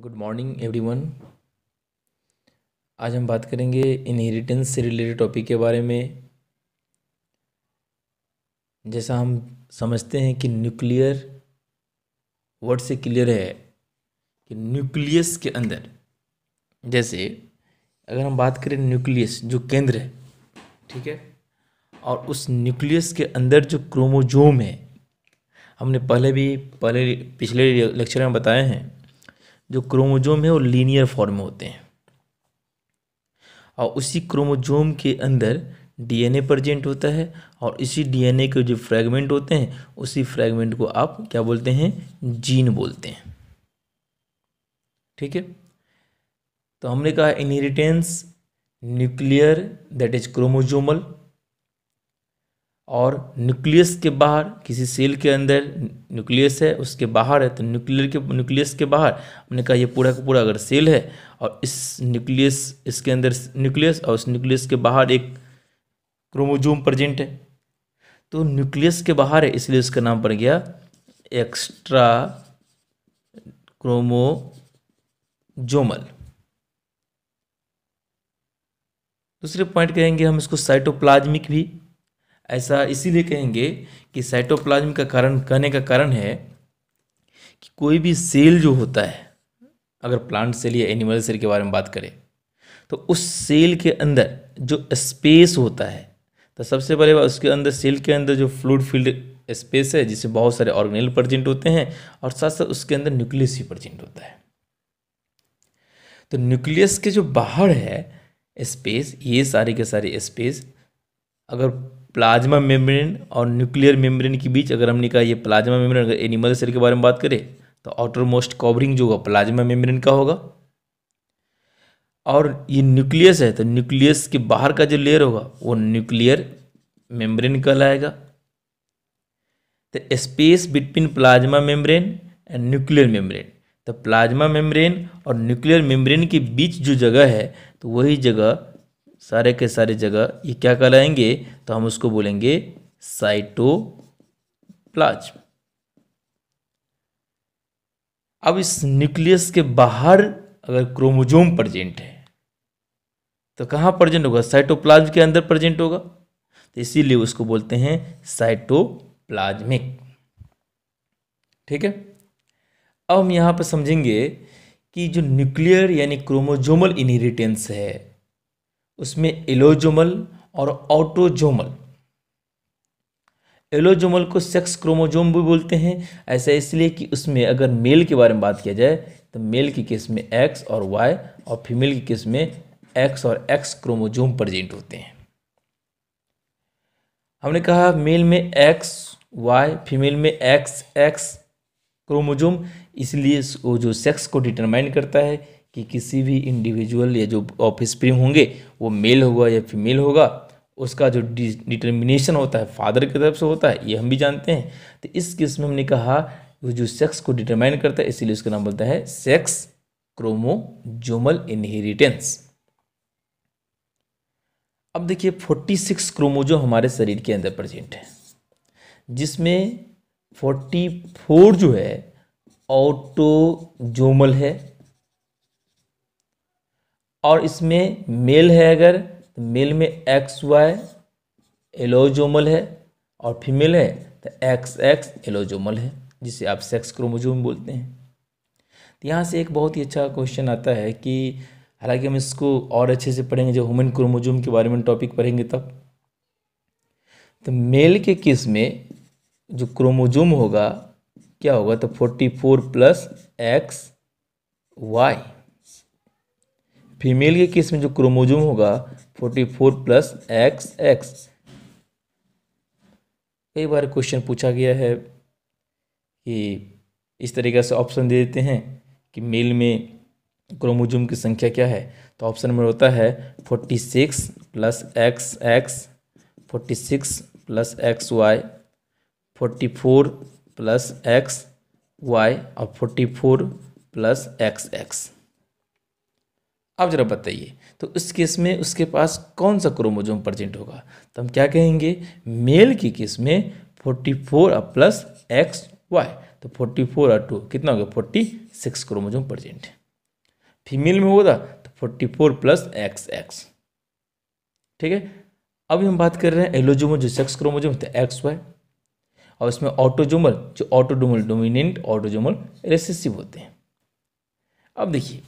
good morning everyone आज हम बात करेंगे इनहेरिटेंस से रिलेटेड टॉपिक के बारे में जैसा हम समझते हैं कि न्यूक्लियर वर्ड से क्लियर है कि न्यूक्लियस के अंदर जैसे अगर हम बात करें न्यूक्लियस जो केंद्र है ठीक है और उस न्यूक्लियस के अंदर जो क्रोमोजोम है हमने पहले भी पहले पिछले लेक्चर में बताए हैं जो क्रोमोजोम है वो लीनियर फॉर्म में होते हैं और उसी क्रोमोजोम के अंदर डीएनए प्रजेंट होता है और इसी डीएनए के जो फ्रैगमेंट होते हैं उसी फ्रैगमेंट को आप क्या बोलते हैं जीन बोलते हैं ठीक है तो हमने कहा inheritance nuclear that is chromosomal और न्यूक्लियस के बाहर किसी सेल के अंदर न्यूक्लियस है उसके बाहर है तो न्यूक्लियर के न्यूक्लियस के बाहर हमने कहा ये पूरा का पूरा अगर सेल है और इस न्यूक्लियस इसके अंदर न्यूक्लियस और उस न्यूक्लियस के बाहर एक क्रोमोजोम प्रजेंट है तो न्यूक्लियस के बाहर है इसलिए उसका नाम पड़ गया एक्स्ट्रा क्रोमोजोमल दूसरे पॉइंट कहेंगे हम इसको साइटोप्लाज्मिक भी ऐसा इसीलिए कहेंगे कि साइटोप्लाज्म का कारण कहने का कारण है कि कोई भी सेल जो होता है अगर प्लांट सेल या एनिमल सेल के बारे में बात करें तो उस सेल के अंदर जो स्पेस होता है तो सबसे पहले बात उसके अंदर सेल के अंदर जो फ्लूड फील्ड स्पेस है जिसमें बहुत सारे ऑर्गेनल प्रजेंट होते हैं और साथ साथ उसके अंदर न्यूक्लियस भी प्रजेंट होता है तो न्यूक्लियस के जो बाहर है स्पेस ये सारे के सारे स्पेस अगर प्लाज्मा मेम्ब्रेन और न्यूक्लियर मेम्ब्रेन के बीच अगर हमने कहा ये प्लाज्मा मेम्ब्रेन अगर एनिमल सेल के बारे में बात करें तो आउटर मोस्ट कवरिंग जो होगा प्लाज्मा मेम्ब्रेन का होगा और ये न्यूक्लियस है तो न्यूक्लियस के बाहर का जो लेयर होगा वो न्यूक्लियर मेम्ब्रेन कहलाएगा तो space between plasma membrane and nuclear membrane तो प्लाज्मा मेम्ब्रेन और न्यूक्लियर मेम्ब्रेन के बीच जो जगह है तो वही जगह सारे के सारे जगह ये क्या कहलाएंगे तो हम उसको बोलेंगे साइटोप्लाज्म अब इस न्यूक्लियस के बाहर अगर क्रोमोजोम प्रजेंट है तो कहाँ प्रजेंट होगा साइटोप्लाज्म के अंदर प्रजेंट होगा तो इसीलिए उसको बोलते हैं साइटोप्लाज्मिक ठीक है अब हम यहाँ पर समझेंगे कि जो न्यूक्लियर यानी क्रोमोजोमल इनहेरिटेंस है उसमें एलोजोमल और ऑटोजोमल एलोजोमल को सेक्स क्रोमोजोम भी बोलते हैं ऐसा इसलिए कि उसमें अगर मेल के बारे में बात किया जाए तो मेल के केस में एक्स और वाई और फीमेल के केस में एक्स और एक्स क्रोमोजोम प्रजेंट होते हैं हमने कहा मेल में एक्स वाई फीमेल में एक्स एक्स क्रोमोजोम इसलिए वो जो सेक्स को डिटरमाइन करता है कि किसी भी इंडिविजुअल या जो ऑफिस प्रिय होंगे वो मेल होगा या फीमेल होगा उसका जो डिटर्मिनेशन होता है फादर की तरफ से होता है ये हम भी जानते हैं तो इस किस्म में हमने कहा जो सेक्स को डिटरमाइन करता है इसीलिए उसका नाम बोलता है सेक्स क्रोमोजोमल इनहेरिटेंस अब देखिए फोर्टी सिक्स क्रोमोजो हमारे शरीर के अंदर प्रेजेंट है जिसमें फोर्टी फोर जो है ऑटोजोमल है और इसमें मेल है अगर तो मेल में एक्स वाई एलोजोमल है और फीमेल है तो एक्स एक्स एलोजोमल है जिसे आप सेक्स क्रोमोजोम बोलते हैं तो यहाँ से एक बहुत ही अच्छा क्वेश्चन आता है कि हालांकि हम इसको और अच्छे से पढ़ेंगे जब ह्यूमन क्रोमोजोम के बारे में टॉपिक पढ़ेंगे तब तो मेल के केस में जो क्रोमोजोम होगा क्या होगा तो forty four plus X Y female के केस में जो क्रोमोजोम होगा forty four plus X X कई बार क्वेश्चन पूछा गया है कि इस तरीके से ऑप्शन दे देते हैं कि मेल में क्रोमोजोम की संख्या क्या है तो ऑप्शन नंबर होता है forty six plus X X forty six plus X Y forty four plus X Y और forty four plus X X आप ज़रा बताइए तो उस केस में उसके पास कौन सा क्रोमोजोम प्रजेंट होगा तो हम क्या कहेंगे मेल की केस में forty four plus X Y तो फोर्टी फोर और टू कितना हो गया forty six chromosome present female में होगा तो forty four plus X X ठीक है अभी हम बात कर रहे हैं एलोजोमल जो सेक्स क्रोमोजोम तो एक्स वाई और इसमें ऑटोजोमल जो ऑटोडोमल डोमिनेंट ऑटोजोमल रेसेसिव होते हैं अब देखिए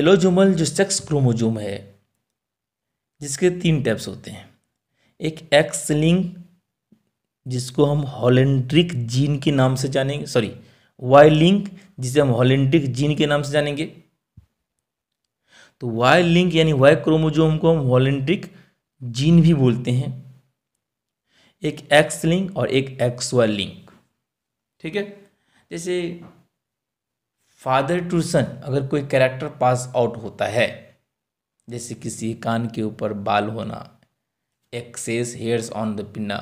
एलोजोमल जो सेक्स क्रोमोजोम है जिसके तीन टाइप्स होते हैं एक एक्स लिंक जिसको हम हॉलेंड्रिक जीन के नाम से जानेंगे सॉरी वाई लिंक जिसे हम हॉलेंड्रिक जीन के नाम से जानेंगे तो वाई लिंक यानी वाई क्रोमोजोम को हम हॉलेंड्रिक जीन भी बोलते हैं एक एक्स लिंक और एक एक्स वाई लिंक ठीक है जैसे फादर टू सन अगर कोई कैरेक्टर पास आउट होता है जैसे किसी कान के ऊपर बाल होना excess hairs on the pinna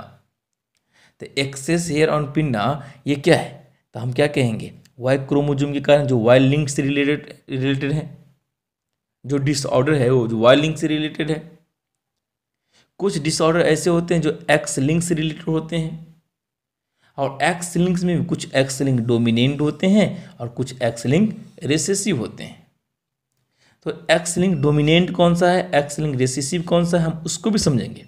तो एक्सेस हेयर ऑन पिन्ना ये क्या है तो हम क्या कहेंगे वाई क्रोमोजोम के कारण जो वाई लिंक से रिलेटेड रिलेटेड है जो डिसऑर्डर है वो जो वाई लिंक से रिलेटेड है कुछ डिसऑर्डर ऐसे होते हैं जो एक्स लिंक से रिलेटेड होते हैं और एक्स लिंक्स में भी कुछ एक्स लिंक डोमिनेंट होते हैं और कुछ एक्स लिंक रेसेसिव होते हैं तो एक्स लिंक डोमिनेंट कौन सा है एक्स लिंक रेसेसिव कौन सा है हम उसको भी समझेंगे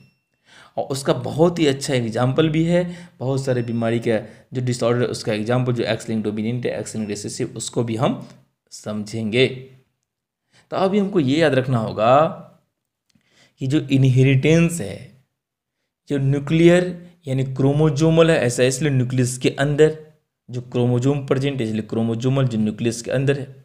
और उसका बहुत ही अच्छा एग्जाम्पल भी है बहुत सारे बीमारी का जो डिसऑर्डर है उसका एग्जाम्पल जो एक्स लिंक डोमिनेंट है एक्स लिंक रेसेसिव उसको भी हम समझेंगे तो अभी हमको ये याद रखना होगा कि जो इनहेरिटेंस है जो न्यूक्लियर यानी क्रोमोजोमल है ऐसा इसलिए न्यूक्लियस के अंदर जो क्रोमोजोम प्रजेंट है इसलिए क्रोमोजोमल जो न्यूक्लियस के अंदर है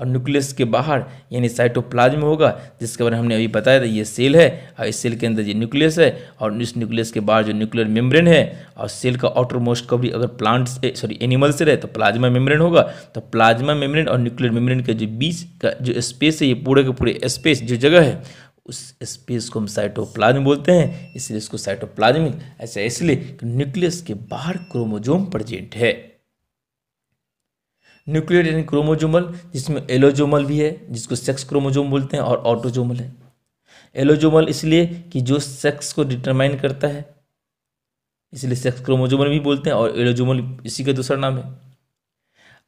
और न्यूक्लियस के बाहर यानी साइटोप्लाज्म होगा जिसके बारे में हमने अभी बताया था ये सेल है और इस सेल के अंदर ये न्यूक्लियस है और इस न्यूक्लियस के बाहर जो न्यूक्लियर मेम्ब्रेन है और सेल का आउटर मोस्ट कवरी अगर प्लांट्स सॉरी एनिमल से रहे तो प्लाज्मा मेम्ब्रेन होगा तो प्लाज्मा मेम्ब्रेन और न्यूक्लियर मेम्ब्रेन के जो बीच का जो स्पेस है ये पूरे के पूरे स्पेस जो जगह है उस स्पेस को हम साइटोप्लाज्म बोलते हैं इसलिए इसको साइटोप्लाज्मिक ऐसा इसलिए न्यूक्लियस के बाहर क्रोमोजोम प्रजेंट है न्यूक्लियर यानी क्रोमोजोमल जिसमें एलोजोमल भी है जिसको सेक्स क्रोमोजोम बोलते हैं और ऑटोजोमल है एलोजोमल इसलिए कि जो सेक्स को डिटरमाइन करता है इसलिए सेक्स क्रोमोजोमल भी बोलते हैं और एलोजोमल इसी का दूसरा नाम है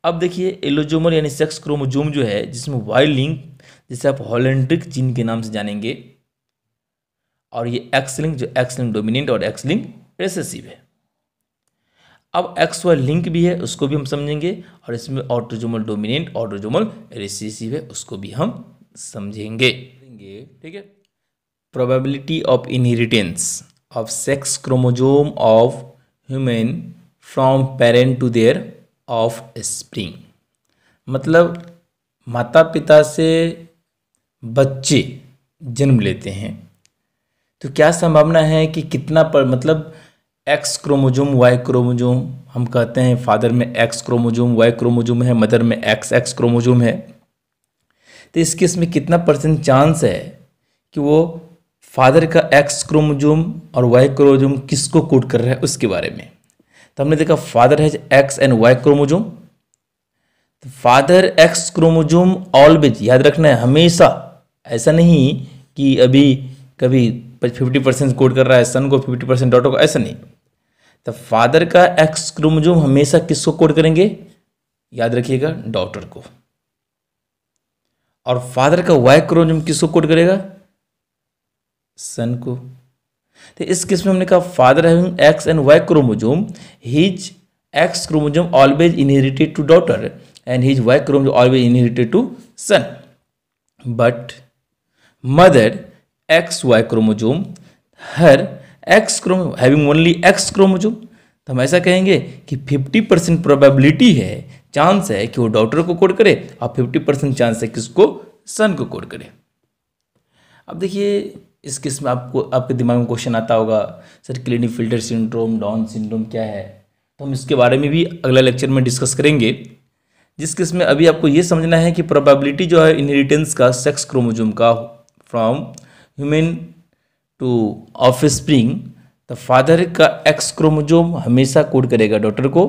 अब देखिए एलोजोमल यानी सेक्स क्रोमोजोम जो है जिसमें वाई लिंक जिसे आप हॉलेंड्रिक जीन के नाम से जानेंगे और ये एक्सलिंग जो एक्सलिंग डोमिनेंट और एक्सलिंग रेसेसिव है अब एक्स वाई लिंक भी है उसको भी हम समझेंगे और इसमें ऑटोजोमल डोमिनेंट ऑटोजोमल रेसेसिव है उसको भी हम समझेंगे ठीक है probability of inheritance of sex chromosome of human from parent to their offspring मतलब माता पिता से बच्चे जन्म लेते हैं तो क्या संभावना है कि कितना पर मतलब एक्स क्रोमोजोम वाई क्रोमोजोम हम कहते हैं फादर में एक्स क्रोमोजोम वाई क्रोमोजोम है मदर में एक्स एक्स क्रोमोजोम है तो इस केस में कितना परसेंट चांस है कि वो फादर का एक्स क्रोमोजोम और वाई क्रोमोजोम किसको कोट कर रहा है उसके बारे में तो हमने देखा father has X and Y chromosome तो फादर एक्स क्रोमोजोम ऑलवेज याद रखना है हमेशा ऐसा नहीं कि अभी कभी फिफ्टी परसेंट कोड कर रहा है सन को फिफ्टी परसेंट डॉटर को ऐसा नहीं तो फादर का एक्स क्रोमोजोम हमेशा किसको कोड करेंगे याद रखिएगा डॉटर को और फादर का वाई क्रोमोजोम किसको कोड करेगा सन को तो इस केस में हमने कहा father having X and Y chromosome his X chromosome always inherited to daughter and his Y chromosome always inherited to son but mother XY chromosome her X chromo having only X chromosome तो हम ऐसा कहेंगे कि 50 percent probability है chance है कि वो daughter को कोड करे और 50 परसेंट चांस है कि उसको सन को कोड करे अब देखिए इस किस्म में आपको आपके दिमाग में क्वेश्चन आता होगा sir Klinefelter syndrome Down syndrome क्या है तो हम इसके बारे में भी अगला लेक्चर में डिस्कस करेंगे जिस किस्म में अभी आपको ये समझना है कि प्रोबेबिलिटी जो है इनहेरिटेंस का सेक्स क्रोमोजोम का from human to offspring तो फादर का एक्स क्रोमोजोम हमेशा कोड करेगा डॉटर को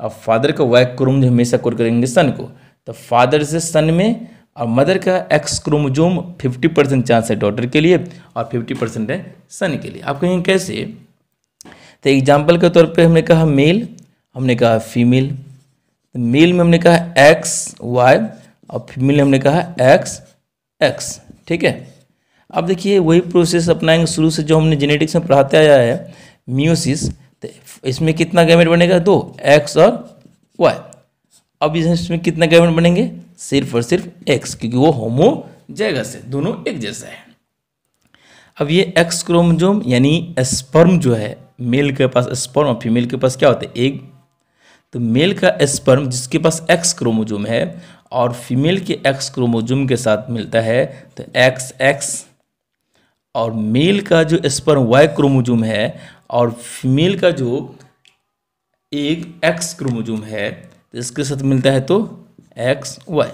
और फादर का वाई क्रोमोजोम हमेशा कोड करेंगे सन को तो फादर से सन में और मदर का एक्स क्रोमोजोम 50 परसेंट चांस है डॉटर के लिए और 50 परसेंट है सन के लिए आप कहेंगे कैसे तो एग्जाम्पल के तौर पे हमने कहा मेल हमने कहा फीमेल तो मेल में हमने कहा एक्स वाई और फीमेल में हमने कहा एक्स एक्स ठीक है अब देखिए वही प्रोसेस अपनाएंगे शुरू से जो हमने जेनेटिक्स में पढ़ाते आया है म्यूसिस तो इसमें कितना गैमेट बनेगा दो एक्स और वाई अब इसमें कितना गैमेट बनेंगे सिर्फ और सिर्फ एक्स क्योंकि वो होमो जैगस है दोनों एक जैसा है अब ये एक्स क्रोमजोम यानी स्पर्म जो है मेल के पास स्पर्म और फीमेल के पास क्या होता है एक तो मेल का स्पर्म जिसके पास एक्स क्रोमोजोम है और फीमेल के एक्स क्रोमोजोम के साथ मिलता है तो एक्स एक्स और मेल का जो स्पर्म वाई क्रोमोजोम है और फीमेल का जो एक एक्स क्रोमोजोम है तो इसके साथ मिलता है तो एक्स वाई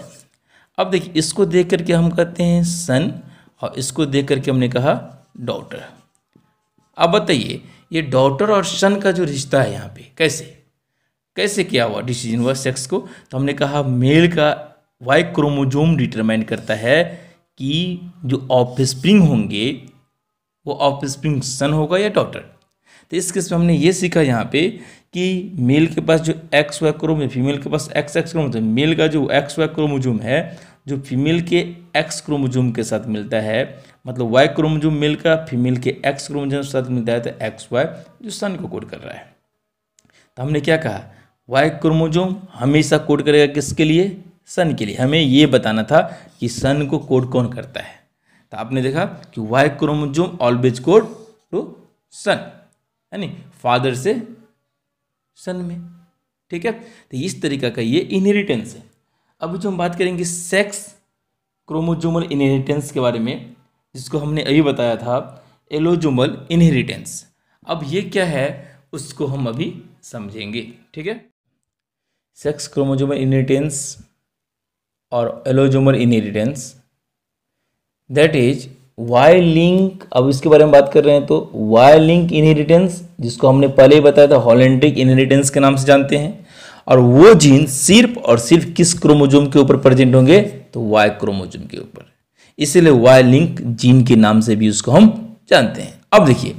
अब देखिए इसको देख करके हम कहते हैं सन और इसको देख करके हमने कहा डॉटर अब बताइए ये डॉटर और सन का जो रिश्ता है यहाँ पे कैसे कैसे किया हुआ डिसीजन हुआ सेक्स को तो हमने कहा मेल का वाई क्रोमोजोम डिटरमाइन करता है कि जो ऑफ स्प्रिंग होंगे वो ऑफ स्प्रिंग सन होगा या डॉटर तो इस किस्म हमने ये सीखा यहाँ पे कि मेल के पास जो एक्स वाई क्रोम है फीमेल के पास एक्स एक्स क्रोम मेल का जो एक्स वाई क्रोमोजूम है जो फीमेल के एक्स क्रोमोजूम के साथ मिलता है मतलब वाई क्रोमोजूम मेल का फीमेल के एक्स क्रोमोजूम के साथ मिलता है तो एक्स वाई जो सन को कोड कर रहा है तो हमने क्या कहा वाई क्रोमोजूम हमेशा कोड करेगा किसके लिए सन के लिए हमें ये बताना था कि सन को कोड कौन करता है तो आपने देखा कि Y chromosome always code to son यानी फादर से सन में ठीक है तो इस तरीका का ये इनहेरिटेंस है अभी जो हम बात करेंगे सेक्स क्रोमोजोमल इनहेरिटेंस के बारे में जिसको हमने अभी बताया था एलोजोमल इनहेरिटेंस अब ये क्या है उसको हम अभी समझेंगे ठीक है सेक्स क्रोमोजोमल इनहेरिटेंस और allosomal inheritance that is Y link अब इसके बारे में बात कर रहे हैं तो वाई लिंक इनहेरिटेंस जिसको हमने पहले ही बताया था हॉलेंड्रिक इनहेरिटेंस के नाम से जानते हैं और वो जीन सिर्फ और सिर्फ किस क्रोमोजोम के ऊपर प्रेजेंट होंगे तो वाई क्रोमोजोम के ऊपर इसलिए वाई लिंक जीन के नाम से भी उसको हम जानते हैं अब देखिए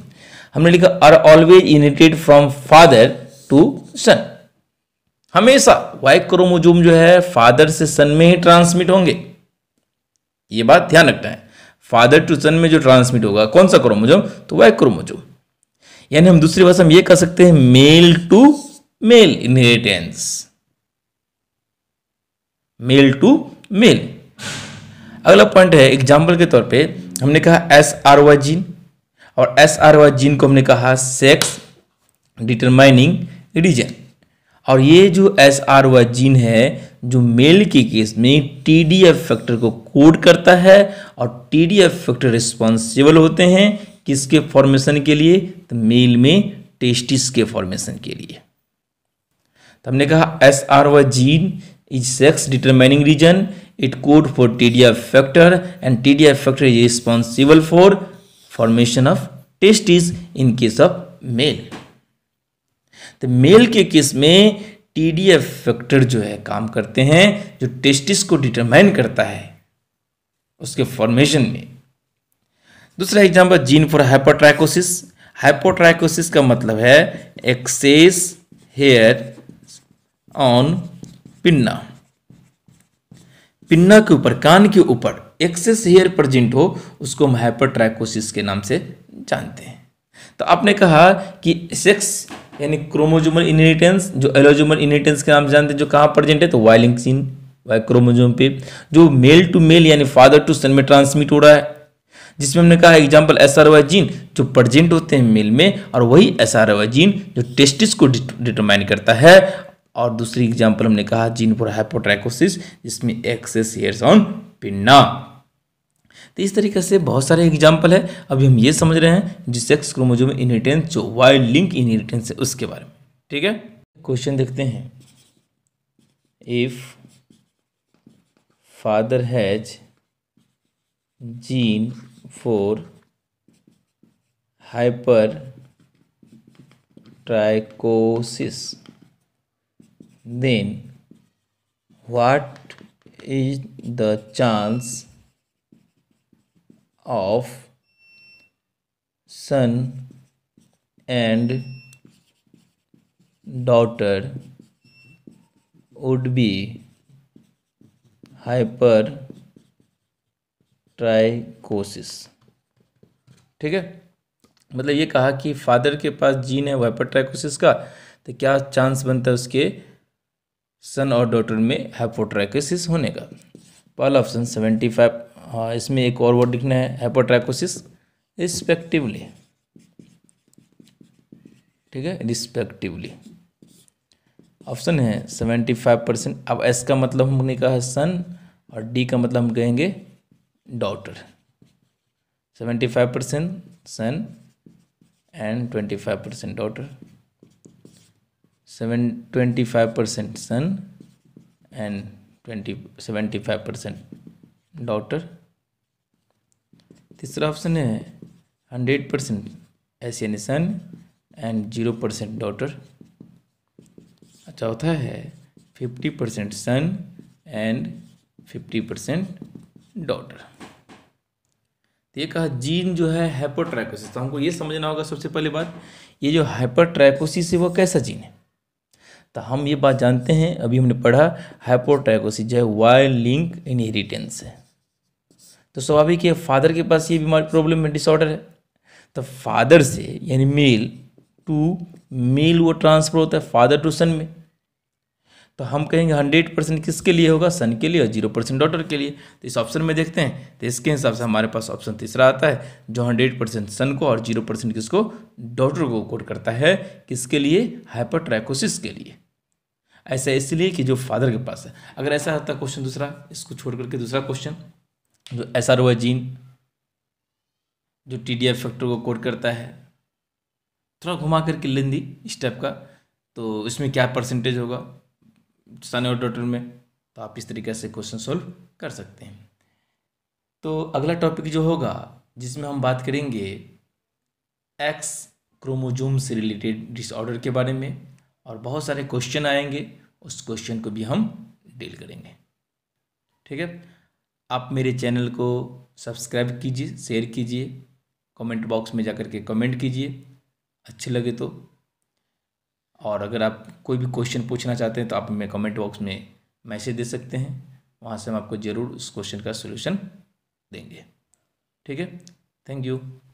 हमने लिखा are always inherited from father to son हमेशा वाई क्रोमोजोम जो है फादर से सन में ही ट्रांसमिट होंगे ये बात ध्यान रखना है फादर टू सन में जो ट्रांसमिट होगा कौन सा क्रोमोजोम तो वह क्रोमोजोम यानी हम दूसरी भाषा में यह कह सकते हैं male to male inheritance male to male अगला पॉइंट है एग्जाम्पल के तौर पे हमने कहा एस आर वाई जीन और एस आर वाई जीन को हमने कहा सेक्स डिटरमाइनिंग रीजन और ये जो एस आर वाई जीन है जो मेल के केस में टीडीएफ फैक्टर को कोड करता है और टीडीएफ फैक्टर रिस्पॉन्सिबल होते हैं किसके फॉर्मेशन के लिए तो मेल में टेस्टिस के फॉर्मेशन के लिए तो हमने कहा S R Y gene is sex determining region it code for T D F factor and TDF factor is responsible for formation of testis in case of male तो male के case में T D F factor जो है काम करते हैं जो testis को डिटरमाइन करता है उसके फॉर्मेशन में दूसरा example gene for hypotrichosis hypotrichosis का मतलब है excess hair on pinna pinna के ऊपर कान के ऊपर एक्सेस हेयर प्रजेंट हो उसको हम हाइपोट्राइकोसिस के नाम से जानते हैं तो आपने कहा कि सेक्स यानी क्रोमोजोमल इनहेरिटेंस जो एलोजोमल इनहेरिटेंस के नाम जानते हैं जो कहाँ प्रेजेंट है तो वाइलिंग लिंक्सिन वाई क्रोमोजोम पे जो मेल टू मेल यानी फादर टू सन में ट्रांसमिट हो रहा है जिसमें हमने कहा example S R Y gene जो प्रजेंट होते हैं मेल में और वही एस आर वाई जीन जो टेस्टिस को डिटरमाइन करता है और दूसरी एग्जाम्पल हमने कहा जीन फॉर हाइपोट्राइकोसिस जिसमें एक्सेस हेयर्स ऑन पिन्ना तो इस तरीके से बहुत सारे एग्जाम्पल है अभी हम ये समझ रहे हैं जिस एक्स क्रोमोजोम इनहेरिटेंस जो वाई लिंक इनहेरिटेंस है उसके बारे में ठीक है क्वेश्चन देखते हैं if father has gene for hypertrichosis then what is the chance of son and daughter would be trichosis ठीक है मतलब ये कहा कि फादर के पास जीन है ट्राइकोसिस का तो क्या चांस बनता है उसके सन और डॉटर में हाइपोट्राइकोसिस होने का पहला ऑप्शन सेवेंटी फाइव हाँ इसमें एक और वर्ड लिखना है हेपोट्राइकोसिस रिस्पेक्टिवली ठीक है रिस्पेक्टिवली ऑप्शन है सेवेंटी फाइव परसेंट अब एस का मतलब हमने कहा है सन और डी का मतलब हम कहेंगे daughter seventy five percent son and twenty five percent daughter seven twenty five percent son and twenty seventy five percent doctor तीसरा ऑप्शन है hundred percent an son and zero percent daughter चौथा है fifty percent son and fifty percent daughter तो ये कहा gene जो है हाइपोट्राइकोसिस तो हमको ये समझना होगा सबसे पहली बात ये जो हाइपोट्राइकोसिस है वो कैसा जीन है तो हम ये बात जानते हैं अभी हमने पढ़ा हाइपोट्राइकोसिस जो है वाई लिंक इनहेरिटेंस है तो स्वाभाविक है फादर के पास ये बीमारी प्रॉब्लम है डिसऑर्डर है तो फादर से यानी मेल टू मेल वो ट्रांसफर होता है फादर टू सन में तो हम कहेंगे हंड्रेड परसेंट किसके लिए होगा सन के लिए और जीरो परसेंट डॉटर के लिए तो इस ऑप्शन में देखते हैं तो इसके हिसाब से हमारे पास ऑप्शन तीसरा आता है जो हंड्रेड परसेंट सन को और जीरो परसेंट किसको डॉटर को कोट करता है किसके लिए हाइपरट्राइकोसिस के लिए ऐसा इसलिए कि जो फादर के पास है अगर ऐसा होता क्वेश्चन दूसरा इसको छोड़ करके दूसरा क्वेश्चन जो एस आर जीन जो टी डी एफ फैक्टर को कोड करता है थोड़ा घुमा करके लेंदी इस टाइप का तो इसमें क्या परसेंटेज होगा सन और डॉटर में तो आप इस तरीके से क्वेश्चन सॉल्व कर सकते हैं तो अगला टॉपिक जो होगा जिसमें हम बात करेंगे एक्स क्रोमोजोम से रिलेटेड डिसऑर्डर के बारे में और बहुत सारे क्वेश्चन आएंगे उस क्वेश्चन को भी हम डील करेंगे ठीक है आप मेरे चैनल को सब्सक्राइब कीजिए शेयर कीजिए कमेंट बॉक्स में जाकर के कमेंट कीजिए अच्छे लगे तो और अगर आप कोई भी क्वेश्चन पूछना चाहते हैं तो आप हमें कमेंट बॉक्स में मैसेज दे सकते हैं वहाँ से हम आपको ज़रूर उस क्वेश्चन का सोल्यूशन देंगे ठीक है थैंक यू